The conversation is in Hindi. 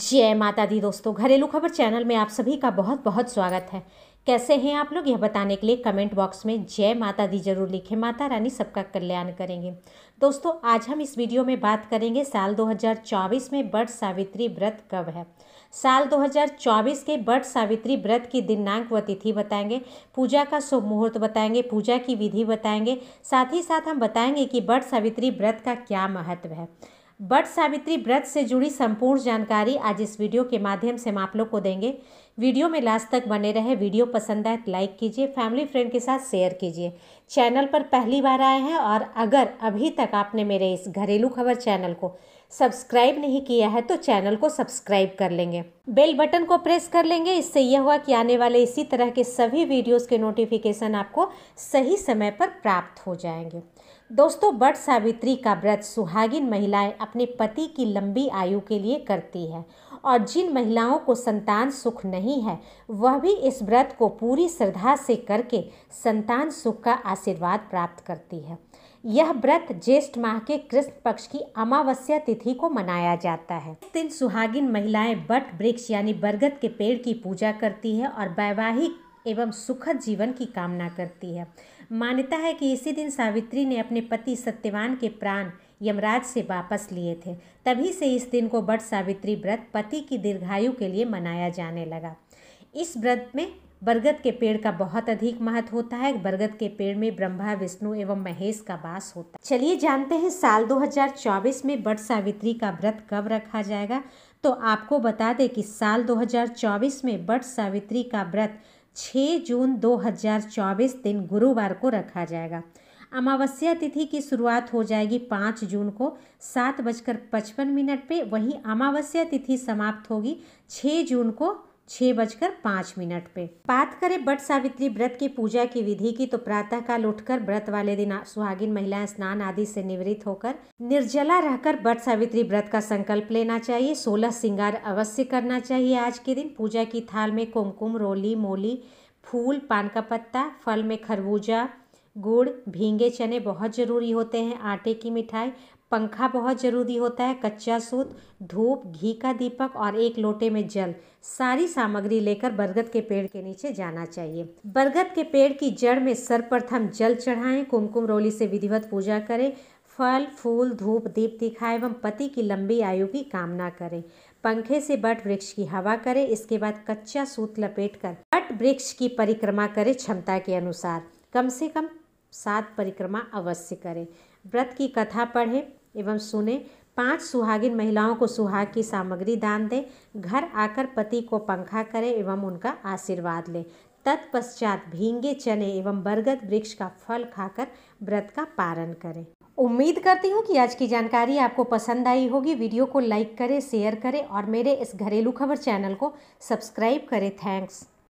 जय माता दी दोस्तों घरेलू खबर चैनल में आप सभी का बहुत बहुत स्वागत है कैसे हैं आप लोग यह बताने के लिए कमेंट बॉक्स में जय माता दी जरूर लिखें माता रानी सबका कल्याण करेंगे दोस्तों आज हम इस वीडियो में बात करेंगे साल 2024 में बट सावित्री व्रत कब है साल 2024 के बट सावित्री व्रत की दिनांक व तिथि बताएंगे पूजा का शुभ मुहूर्त बताएंगे पूजा की विधि बताएंगे साथ ही साथ हम बताएंगे कि बट सावित्री व्रत का क्या महत्व है बट सावित्री व्रत से जुड़ी संपूर्ण जानकारी आज इस वीडियो के माध्यम से हम आप लोग को देंगे वीडियो में लास्ट तक बने रहे वीडियो पसंद आए तो लाइक कीजिए फैमिली फ्रेंड के साथ शेयर कीजिए चैनल पर पहली बार आए हैं और अगर अभी तक आपने मेरे इस घरेलू खबर चैनल को सब्सक्राइब नहीं किया है तो चैनल को सब्सक्राइब कर लेंगे बेल बटन को प्रेस कर लेंगे इससे यह हुआ कि आने वाले इसी तरह के सभी वीडियोस के नोटिफिकेशन आपको सही समय पर प्राप्त हो जाएंगे दोस्तों बट सावित्री का व्रत सुहागिन महिलाएं अपने पति की लंबी आयु के लिए करती है और जिन महिलाओं को संतान सुख नहीं है वह भी इस व्रत को पूरी श्रद्धा से करके संतान सुख का आशीर्वाद प्राप्त करती है यह व्रत ज्येष्ठ माह के कृष्ण पक्ष की अमावस्या तिथि को मनाया जाता है इस दिन सुहागिन महिलाएं बट वृक्ष यानी बरगद के पेड़ की पूजा करती है और वैवाहिक एवं सुखद जीवन की कामना करती है मान्यता है कि इसी दिन सावित्री ने अपने पति सत्यवान के प्राण यमराज से वापस लिए थे तभी से इस दिन को बट सावित्री व्रत पति की दीर्घायु के लिए मनाया जाने लगा इस व्रत में बरगद के पेड़ का बहुत अधिक महत्व होता है बरगद के पेड़ में ब्रह्मा विष्णु एवं महेश का वास होता है चलिए जानते हैं साल 2024 में बट सावित्री का व्रत कब रखा जाएगा तो आपको बता दें कि साल 2024 में बट सावित्री का व्रत 6 जून 2024 दिन गुरुवार को रखा जाएगा अमावस्या तिथि की शुरुआत हो जाएगी पाँच जून को सात बजकर पचपन मिनट पे वहीं अमावस्या तिथि समाप्त होगी छः जून को छः बजकर पाँच मिनट पे बात करें बट सावित्री व्रत की पूजा की विधि की तो प्रातः काल उठकर व्रत वाले दिन सुहागिन महिलाएं स्नान आदि से निवृत्त होकर निर्जला रहकर बट सावित्री व्रत का संकल्प लेना चाहिए सोलह श्रृंगार अवश्य करना चाहिए आज के दिन पूजा की थाल में कुमकुम रोली मोली फूल पान का पत्ता फल में खरबूजा गुड़ भींगे चने बहुत ज़रूरी होते हैं आटे की मिठाई पंखा बहुत ज़रूरी होता है कच्चा सूत धूप घी का दीपक और एक लोटे में जल सारी सामग्री लेकर बरगद के पेड़ के नीचे जाना चाहिए बरगद के पेड़ की जड़ में सर्वप्रथम जल चढ़ाएं कुमकुम रोली से विधिवत पूजा करें फल फूल धूप दीप दिखाएं एवं पति की लंबी आयु की कामना करें पंखे से बट वृक्ष की हवा करें इसके बाद कच्चा सूत लपेट कर बट वृक्ष की परिक्रमा करें क्षमता के अनुसार कम से कम सात परिक्रमा अवश्य करें व्रत की कथा पढ़ें एवं सुने पांच सुहागिन महिलाओं को सुहाग की सामग्री दान दें घर आकर पति को पंखा करें एवं उनका आशीर्वाद लें तत्पश्चात भींगे चने एवं बरगद वृक्ष का फल खाकर व्रत का पारण करें उम्मीद करती हूँ कि आज की जानकारी आपको पसंद आई होगी वीडियो को लाइक करें शेयर करें और मेरे इस घरेलू खबर चैनल को सब्सक्राइब करें थैंक्स